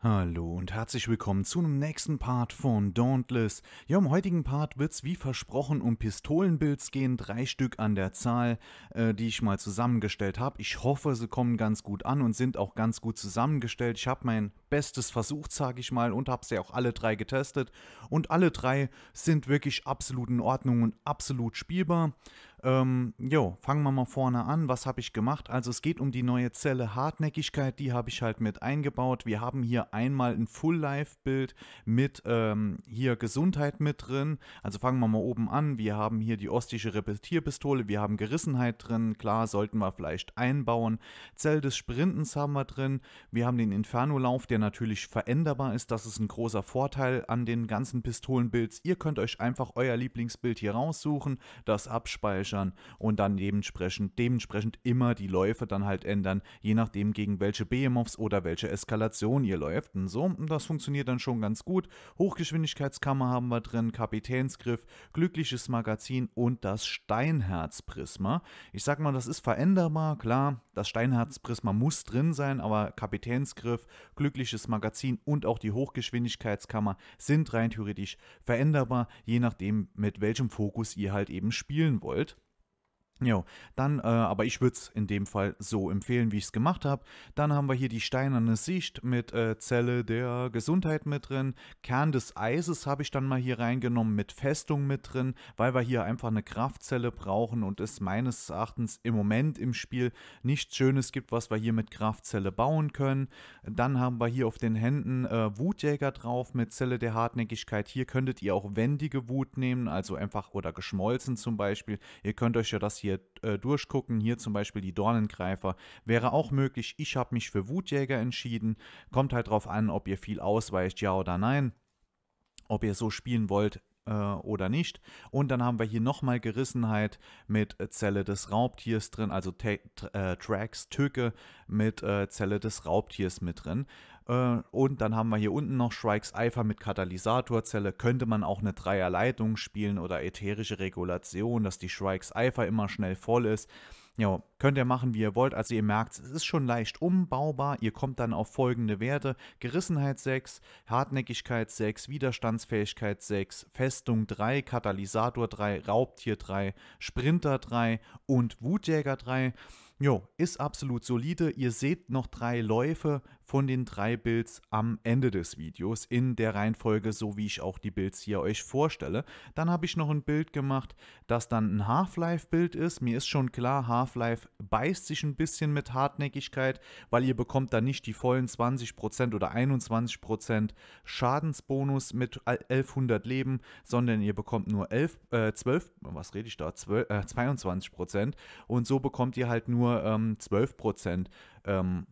Hallo und herzlich willkommen zu einem nächsten Part von Dauntless. Ja, im heutigen Part wird es wie versprochen um Pistolenbuilds gehen, drei Stück an der Zahl, äh, die ich mal zusammengestellt habe. Ich hoffe, sie kommen ganz gut an und sind auch ganz gut zusammengestellt. Ich habe mein Bestes versucht, sage ich mal, und habe sie auch alle drei getestet. Und alle drei sind wirklich absolut in Ordnung und absolut spielbar. Ähm, jo, fangen wir mal vorne an. Was habe ich gemacht? Also es geht um die neue Zelle Hartnäckigkeit, die habe ich halt mit eingebaut. Wir haben hier einmal ein Full-Life-Bild mit ähm, hier Gesundheit mit drin. Also fangen wir mal oben an. Wir haben hier die ostische Repetierpistole, wir haben Gerissenheit drin. Klar, sollten wir vielleicht einbauen. Zell des Sprintens haben wir drin. Wir haben den Inferno-Lauf, der der natürlich veränderbar ist. Das ist ein großer Vorteil an den ganzen Pistolenbuilds. Ihr könnt euch einfach euer Lieblingsbild hier raussuchen, das abspeichern und dann dementsprechend, dementsprechend immer die Läufe dann halt ändern, je nachdem gegen welche Behemoths oder welche Eskalation ihr läuft. Und so, das funktioniert dann schon ganz gut. Hochgeschwindigkeitskammer haben wir drin, Kapitänsgriff, glückliches Magazin und das Steinherzprisma. Ich sag mal, das ist veränderbar, klar, das Steinherzprisma muss drin sein, aber Kapitänsgriff, glückliches statisches Magazin und auch die Hochgeschwindigkeitskammer sind rein theoretisch veränderbar, je nachdem, mit welchem Fokus ihr halt eben spielen wollt. Jo, dann, äh, aber ich würde es in dem Fall so empfehlen, wie ich es gemacht habe. Dann haben wir hier die steinerne Sicht mit äh, Zelle der Gesundheit mit drin. Kern des Eises habe ich dann mal hier reingenommen mit Festung mit drin, weil wir hier einfach eine Kraftzelle brauchen und es meines Erachtens im Moment im Spiel nichts Schönes gibt, was wir hier mit Kraftzelle bauen können. Dann haben wir hier auf den Händen äh, Wutjäger drauf mit Zelle der Hartnäckigkeit. Hier könntet ihr auch wendige Wut nehmen, also einfach oder geschmolzen zum Beispiel. Ihr könnt euch ja das hier hier äh, durchgucken. Hier zum Beispiel die Dornengreifer wäre auch möglich. Ich habe mich für Wutjäger entschieden. Kommt halt drauf an, ob ihr viel ausweicht, ja oder nein. Ob ihr so spielen wollt, äh, oder nicht. Und dann haben wir hier nochmal Gerissenheit mit äh, Zelle des Raubtiers drin, also T äh, Tracks, Tücke mit äh, Zelle des Raubtiers mit drin. Äh, und dann haben wir hier unten noch Shrikes Eifer mit Katalysatorzelle. Könnte man auch eine Dreierleitung spielen oder ätherische Regulation, dass die Shrikes Eifer immer schnell voll ist. Jo, könnt ihr machen, wie ihr wollt. Also ihr merkt, es ist schon leicht umbaubar. Ihr kommt dann auf folgende Werte. Gerissenheit 6, Hartnäckigkeit 6, Widerstandsfähigkeit 6, Festung 3, Katalysator 3, Raubtier 3, Sprinter 3 und Wutjäger 3. Jo, ist absolut solide. Ihr seht noch drei Läufe, von den drei Builds am Ende des Videos in der Reihenfolge, so wie ich auch die Builds hier euch vorstelle. Dann habe ich noch ein Bild gemacht, das dann ein Half-Life-Bild ist. Mir ist schon klar, Half-Life beißt sich ein bisschen mit Hartnäckigkeit, weil ihr bekommt da nicht die vollen 20% oder 21% Schadensbonus mit 1100 Leben, sondern ihr bekommt nur 11, äh, 12, was rede ich da, 12, äh, 22% und so bekommt ihr halt nur ähm, 12% ähm,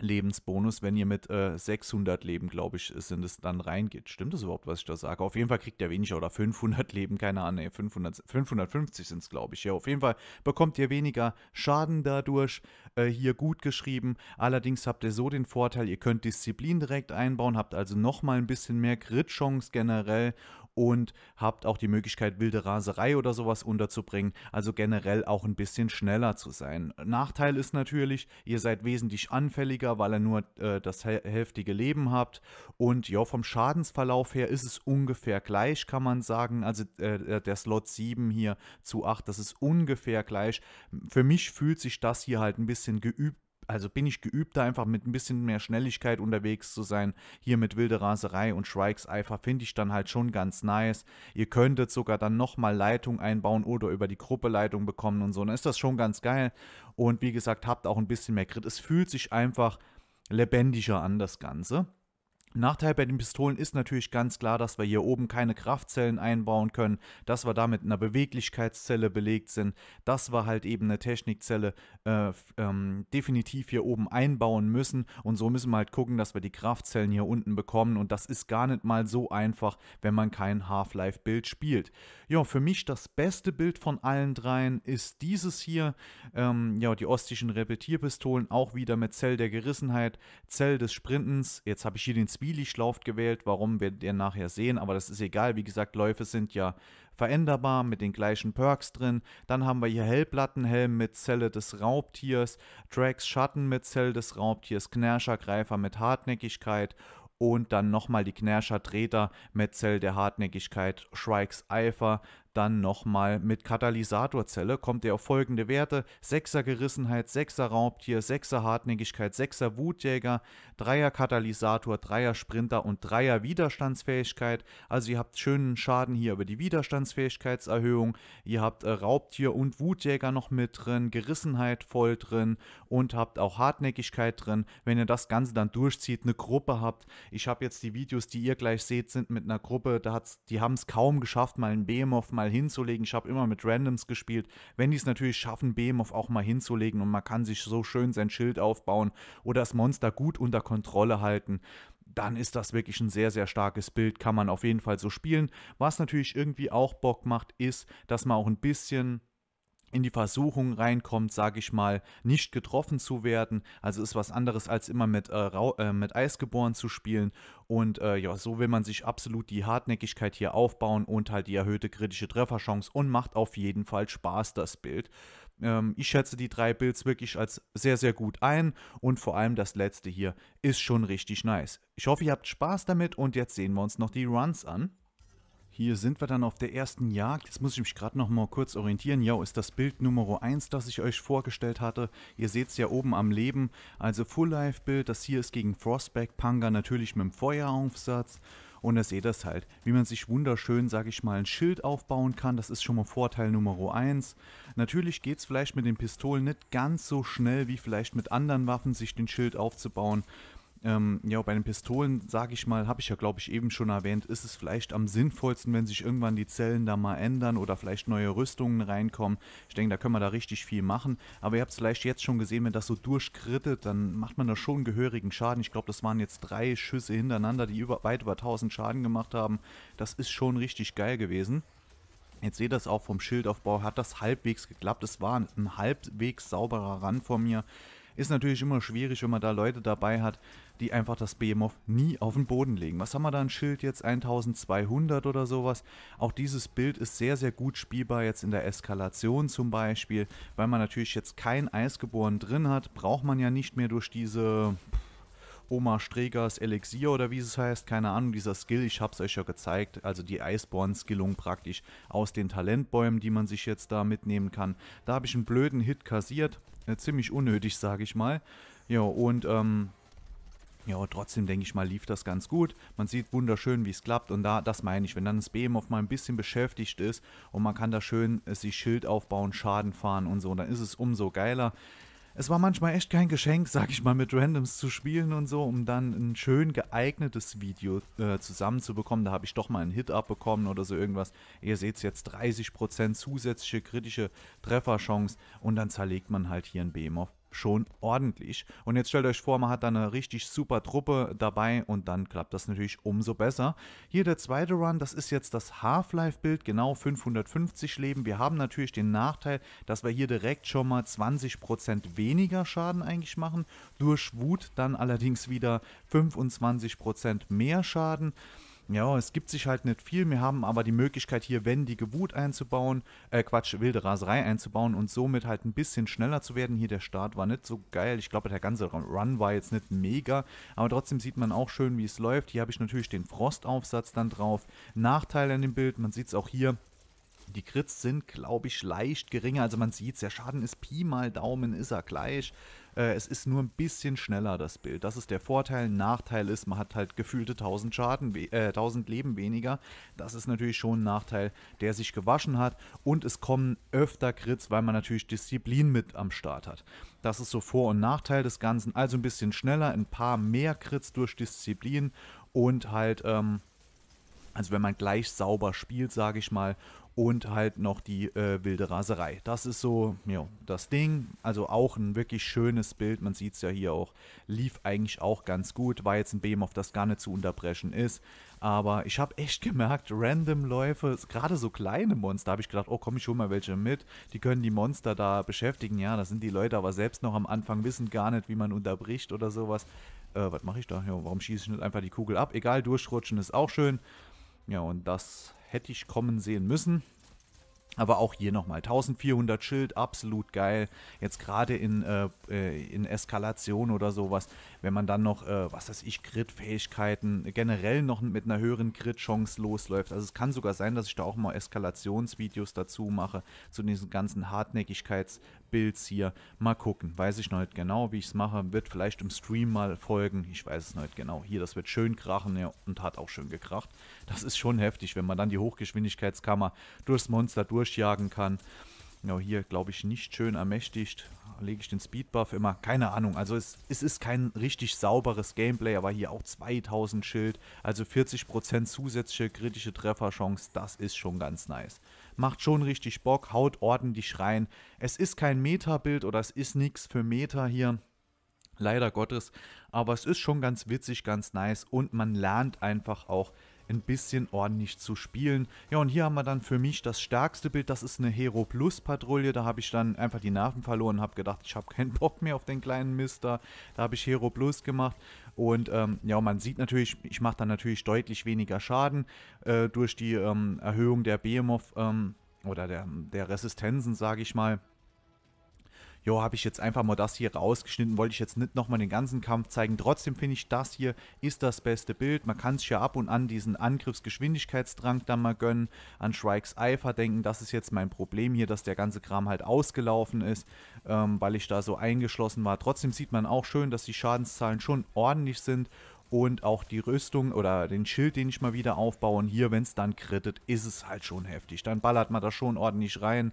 Lebensbonus, wenn ihr mit äh, 600 Leben, glaube ich, äh, sind es dann reingeht. Stimmt das überhaupt, was ich da sage? Auf jeden Fall kriegt ihr weniger oder 500 Leben, keine Ahnung, 500, 550 sind es, glaube ich. Ja, auf jeden Fall bekommt ihr weniger Schaden dadurch, äh, hier gut geschrieben. Allerdings habt ihr so den Vorteil, ihr könnt Disziplin direkt einbauen, habt also nochmal ein bisschen mehr Crit-Chance generell und habt auch die Möglichkeit, wilde Raserei oder sowas unterzubringen, also generell auch ein bisschen schneller zu sein. Nachteil ist natürlich, ihr seid wesentlich anfälliger, weil ihr nur äh, das heftige Leben habt und ja, vom Schadensverlauf her ist es ungefähr gleich, kann man sagen, also äh, äh der Slot 7 hier zu 8, das ist ungefähr gleich. Für mich fühlt sich das hier halt ein bisschen geübt also bin ich geübt, da einfach mit ein bisschen mehr Schnelligkeit unterwegs zu sein. Hier mit wilde Raserei und Schweigseifer finde ich dann halt schon ganz nice. Ihr könntet sogar dann nochmal Leitung einbauen oder über die Gruppe Leitung bekommen und so. Dann ist das schon ganz geil. Und wie gesagt, habt auch ein bisschen mehr Grit. Es fühlt sich einfach lebendiger an, das Ganze. Nachteil bei den Pistolen ist natürlich ganz klar, dass wir hier oben keine Kraftzellen einbauen können, dass wir damit einer Beweglichkeitszelle belegt sind, dass wir halt eben eine Technikzelle äh, ähm, definitiv hier oben einbauen müssen und so müssen wir halt gucken, dass wir die Kraftzellen hier unten bekommen und das ist gar nicht mal so einfach, wenn man kein Half-Life-Bild spielt. Ja, für mich das beste Bild von allen dreien ist dieses hier, ähm, ja, die ostischen Repetierpistolen, auch wieder mit Zell der Gerissenheit, Zell des Sprintens, jetzt habe ich hier den Zwielichtlauf gewählt, warum wir den nachher sehen, aber das ist egal. Wie gesagt, Läufe sind ja veränderbar mit den gleichen Perks drin. Dann haben wir hier Hellplattenhelm mit Zelle des Raubtiers, Drax Schatten mit Zelle des Raubtiers, Knerschergreifer mit Hartnäckigkeit und dann nochmal die Knerscher mit Metzel der Hartnäckigkeit, Shrikes Eifer, dann nochmal mit Katalysatorzelle kommt er auf folgende Werte: 6er Gerissenheit, 6er Raubtier, 6er Hartnäckigkeit, 6er Wutjäger, 3er Katalysator, 3er Sprinter und 3er Widerstandsfähigkeit. Also ihr habt schönen Schaden hier über die Widerstandsfähigkeitserhöhung. Ihr habt äh, Raubtier und Wutjäger noch mit drin, Gerissenheit voll drin und habt auch Hartnäckigkeit drin. Wenn ihr das Ganze dann durchzieht, eine Gruppe habt. Ich habe jetzt die Videos, die ihr gleich seht, sind mit einer Gruppe. Da hat's, die haben es kaum geschafft, mal einen Behemoth mal hinzulegen. Ich habe immer mit Randoms gespielt. Wenn die es natürlich schaffen, Behemoth auch mal hinzulegen und man kann sich so schön sein Schild aufbauen oder das Monster gut unter Kontrolle halten, dann ist das wirklich ein sehr, sehr starkes Bild, kann man auf jeden Fall so spielen. Was natürlich irgendwie auch Bock macht, ist, dass man auch ein bisschen in die Versuchung reinkommt, sage ich mal, nicht getroffen zu werden. Also ist was anderes als immer mit, äh, äh mit Eisgeboren zu spielen. Und äh, ja, so will man sich absolut die Hartnäckigkeit hier aufbauen und halt die erhöhte kritische Trefferchance und macht auf jeden Fall Spaß, das Bild. Ähm, ich schätze die drei Builds wirklich als sehr, sehr gut ein und vor allem das letzte hier ist schon richtig nice. Ich hoffe, ihr habt Spaß damit und jetzt sehen wir uns noch die Runs an. Hier sind wir dann auf der ersten Jagd. Jetzt muss ich mich gerade noch mal kurz orientieren. Ja, ist das Bild Nummer 1, das ich euch vorgestellt hatte. Ihr seht es ja oben am Leben. Also Full-Life-Bild. Das hier ist gegen Frostback Panga natürlich mit dem Feueraufsatz. Und da seht ihr das halt, wie man sich wunderschön, sage ich mal, ein Schild aufbauen kann. Das ist schon mal Vorteil Nummer 1. Natürlich geht es vielleicht mit den Pistolen nicht ganz so schnell, wie vielleicht mit anderen Waffen, sich den Schild aufzubauen. Ähm, ja, bei den Pistolen, sage ich mal, habe ich ja, glaube ich, eben schon erwähnt, ist es vielleicht am sinnvollsten, wenn sich irgendwann die Zellen da mal ändern oder vielleicht neue Rüstungen reinkommen. Ich denke, da können wir da richtig viel machen. Aber ihr habt es vielleicht jetzt schon gesehen, wenn das so durchkrittet, dann macht man da schon gehörigen Schaden. Ich glaube, das waren jetzt drei Schüsse hintereinander, die über, weit über 1000 Schaden gemacht haben. Das ist schon richtig geil gewesen. Jetzt seht ihr das auch vom Schildaufbau, hat das halbwegs geklappt. Es war ein halbwegs sauberer Rand von mir. Ist natürlich immer schwierig, wenn man da Leute dabei hat, die einfach das Behemoth nie auf den Boden legen. Was haben wir da ein Schild jetzt? 1200 oder sowas. Auch dieses Bild ist sehr, sehr gut spielbar jetzt in der Eskalation zum Beispiel, weil man natürlich jetzt kein Eisgeboren drin hat. Braucht man ja nicht mehr durch diese... Pff, Oma Stregers Elixier oder wie es heißt, keine Ahnung, dieser Skill, ich habe es euch ja gezeigt, also die Iceborne-Skillung praktisch aus den Talentbäumen, die man sich jetzt da mitnehmen kann. Da habe ich einen blöden Hit kassiert, äh, ziemlich unnötig, sage ich mal. Ja, und ähm, ja, trotzdem denke ich mal, lief das ganz gut. Man sieht wunderschön, wie es klappt und da, das meine ich, wenn dann das Behemoth mal ein bisschen beschäftigt ist und man kann da schön äh, sich Schild aufbauen, Schaden fahren und so, dann ist es umso geiler es war manchmal echt kein Geschenk, sag ich mal, mit Randoms zu spielen und so, um dann ein schön geeignetes Video äh, zusammenzubekommen. Da habe ich doch mal einen Hit abbekommen oder so irgendwas. Ihr seht es jetzt 30% zusätzliche kritische Trefferchance und dann zerlegt man halt hier einen BMOF schon ordentlich. Und jetzt stellt euch vor, man hat da eine richtig super Truppe dabei und dann klappt das natürlich umso besser. Hier der zweite Run, das ist jetzt das Half-Life-Bild, genau 550 Leben. Wir haben natürlich den Nachteil, dass wir hier direkt schon mal 20% weniger Schaden eigentlich machen. Durch Wut dann allerdings wieder 25% mehr Schaden. Ja, es gibt sich halt nicht viel. Wir haben aber die Möglichkeit, hier wendige Wut einzubauen, äh Quatsch, wilde Raserei einzubauen und somit halt ein bisschen schneller zu werden. Hier der Start war nicht so geil. Ich glaube, der ganze Run war jetzt nicht mega, aber trotzdem sieht man auch schön, wie es läuft. Hier habe ich natürlich den Frostaufsatz dann drauf. Nachteil an dem Bild, man sieht es auch hier, die Crits sind, glaube ich, leicht geringer. Also man sieht es, der Schaden ist Pi mal Daumen, ist er gleich. Äh, es ist nur ein bisschen schneller, das Bild. Das ist der Vorteil. Nachteil ist, man hat halt gefühlte 1000 Schaden, äh, 1000 Leben weniger. Das ist natürlich schon ein Nachteil, der sich gewaschen hat. Und es kommen öfter Crits, weil man natürlich Disziplin mit am Start hat. Das ist so Vor- und Nachteil des Ganzen. Also ein bisschen schneller, ein paar mehr Crits durch Disziplin und halt, ähm, also wenn man gleich sauber spielt, sage ich mal, und halt noch die äh, wilde Raserei. Das ist so ja, das Ding. Also auch ein wirklich schönes Bild. Man sieht es ja hier auch. Lief eigentlich auch ganz gut. War jetzt ein Beam, auf das gar nicht zu unterbrechen ist. Aber ich habe echt gemerkt, random Läufe, gerade so kleine Monster, habe ich gedacht, oh komm, ich schon mal welche mit. Die können die Monster da beschäftigen. Ja, das sind die Leute aber selbst noch am Anfang, wissen gar nicht, wie man unterbricht oder sowas. Äh, was mache ich da? Ja, warum schieße ich nicht einfach die Kugel ab? Egal, durchrutschen ist auch schön. Ja, und das hätte ich kommen sehen müssen. Aber auch hier nochmal 1400 Schild, absolut geil. Jetzt gerade in, äh, äh, in Eskalation oder sowas, wenn man dann noch, äh, was weiß ich, Crit-Fähigkeiten generell noch mit einer höheren Crit-Chance losläuft. Also es kann sogar sein, dass ich da auch mal Eskalationsvideos dazu mache, zu diesen ganzen Hartnäckigkeits- Builds hier. Mal gucken. Weiß ich noch nicht genau, wie ich es mache. Wird vielleicht im Stream mal folgen. Ich weiß es noch nicht genau. Hier, das wird schön krachen ja, und hat auch schön gekracht. Das ist schon heftig, wenn man dann die Hochgeschwindigkeitskammer durchs Monster durchjagen kann. Ja, hier glaube ich nicht schön ermächtigt. Lege ich den Speedbuff immer. Keine Ahnung. Also es, es ist kein richtig sauberes Gameplay, aber hier auch 2000 Schild. Also 40% zusätzliche kritische Trefferchance. Das ist schon ganz nice macht schon richtig Bock, haut ordentlich rein. Es ist kein Meta-Bild oder es ist nichts für Meta hier. Leider Gottes, aber es ist schon ganz witzig, ganz nice und man lernt einfach auch ein bisschen ordentlich zu spielen. Ja, und hier haben wir dann für mich das stärkste Bild, das ist eine Hero Plus Patrouille. Da habe ich dann einfach die Nerven verloren, und habe gedacht, ich habe keinen Bock mehr auf den kleinen Mister. Da habe ich Hero Plus gemacht. Und ähm, ja, man sieht natürlich, ich mache dann natürlich deutlich weniger Schaden äh, durch die ähm, Erhöhung der Behemoth ähm, oder der, der Resistenzen, sage ich mal jo, habe ich jetzt einfach mal das hier rausgeschnitten, wollte ich jetzt nicht nochmal den ganzen Kampf zeigen. Trotzdem finde ich, das hier ist das beste Bild. Man kann sich ja ab und an diesen Angriffsgeschwindigkeitsdrang dann mal gönnen, an Shrikes Eifer denken. Das ist jetzt mein Problem hier, dass der ganze Kram halt ausgelaufen ist, ähm, weil ich da so eingeschlossen war. Trotzdem sieht man auch schön, dass die Schadenszahlen schon ordentlich sind und auch die Rüstung oder den Schild, den ich mal wieder aufbaue. Und hier, wenn es dann krittet, ist es halt schon heftig. Dann ballert man da schon ordentlich rein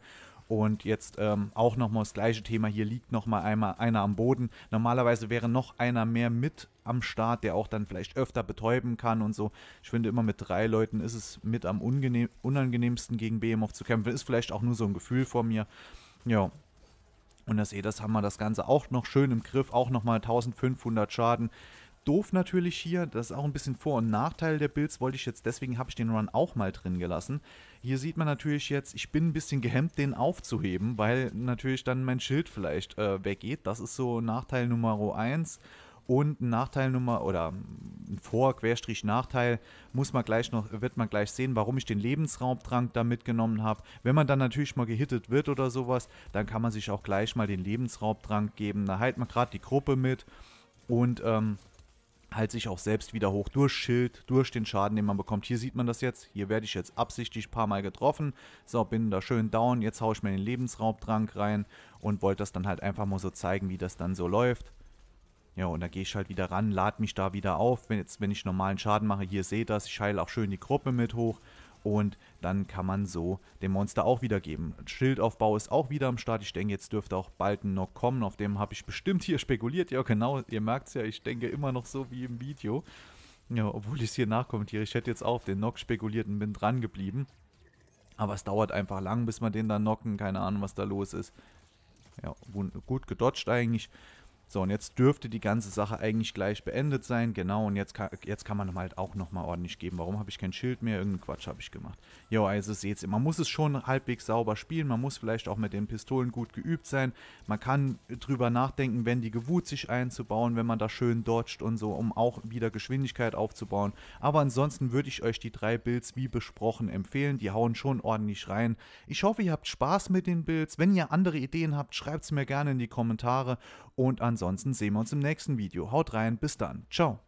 und jetzt ähm, auch nochmal das gleiche Thema. Hier liegt nochmal einmal einer am Boden. Normalerweise wäre noch einer mehr mit am Start, der auch dann vielleicht öfter betäuben kann und so. Ich finde immer mit drei Leuten ist es mit am unangenehmsten gegen Behemoth zu kämpfen. Ist vielleicht auch nur so ein Gefühl von mir. Ja. Und das eh, das haben wir das Ganze auch noch schön im Griff. Auch nochmal 1500 Schaden doof natürlich hier. Das ist auch ein bisschen Vor- und Nachteil der Builds, wollte ich jetzt, deswegen habe ich den Run auch mal drin gelassen. Hier sieht man natürlich jetzt, ich bin ein bisschen gehemmt, den aufzuheben, weil natürlich dann mein Schild vielleicht äh, weggeht. Das ist so Nachteil Nummer 1. Und ein Nachteil Nummer oder ein Vor-Nachteil muss man gleich noch, wird man gleich sehen, warum ich den Lebensraubtrank da mitgenommen habe. Wenn man dann natürlich mal gehittet wird oder sowas, dann kann man sich auch gleich mal den Lebensraubtrank geben. Da heilt man gerade die Gruppe mit und ähm, halt sich auch selbst wieder hoch durch Schild, durch den Schaden, den man bekommt. Hier sieht man das jetzt. Hier werde ich jetzt absichtlich ein paar Mal getroffen. So, bin da schön down. Jetzt haue ich mir den Lebensraubtrank rein und wollte das dann halt einfach mal so zeigen, wie das dann so läuft. Ja, und da gehe ich halt wieder ran, lade mich da wieder auf. Wenn, jetzt, wenn ich normalen Schaden mache, hier seht ihr das, ich heile auch schön die Gruppe mit hoch. Und dann kann man so dem Monster auch wiedergeben. Schildaufbau ist auch wieder am Start. Ich denke, jetzt dürfte auch bald ein Knock kommen. Auf dem habe ich bestimmt hier spekuliert. Ja, genau, ihr merkt es ja, ich denke immer noch so wie im Video. Ja, obwohl ich es hier nachkommentiere. Ich hätte jetzt auch auf den Knock spekuliert und bin dran geblieben. Aber es dauert einfach lang, bis man den dann knocken. Keine Ahnung, was da los ist. Ja, gut gedodged eigentlich. So, und jetzt dürfte die ganze Sache eigentlich gleich beendet sein. Genau, und jetzt kann, jetzt kann man halt auch nochmal ordentlich geben. Warum habe ich kein Schild mehr? Irgendeinen Quatsch habe ich gemacht. Jo, also seht ihr. Man muss es schon halbwegs sauber spielen. Man muss vielleicht auch mit den Pistolen gut geübt sein. Man kann drüber nachdenken, wenn die Gewut sich einzubauen, wenn man da schön dodgt und so, um auch wieder Geschwindigkeit aufzubauen. Aber ansonsten würde ich euch die drei Builds wie besprochen empfehlen. Die hauen schon ordentlich rein. Ich hoffe, ihr habt Spaß mit den Builds. Wenn ihr andere Ideen habt, schreibt es mir gerne in die Kommentare. Und ansonsten ansonsten sehen wir uns im nächsten Video. Haut rein, bis dann. Ciao.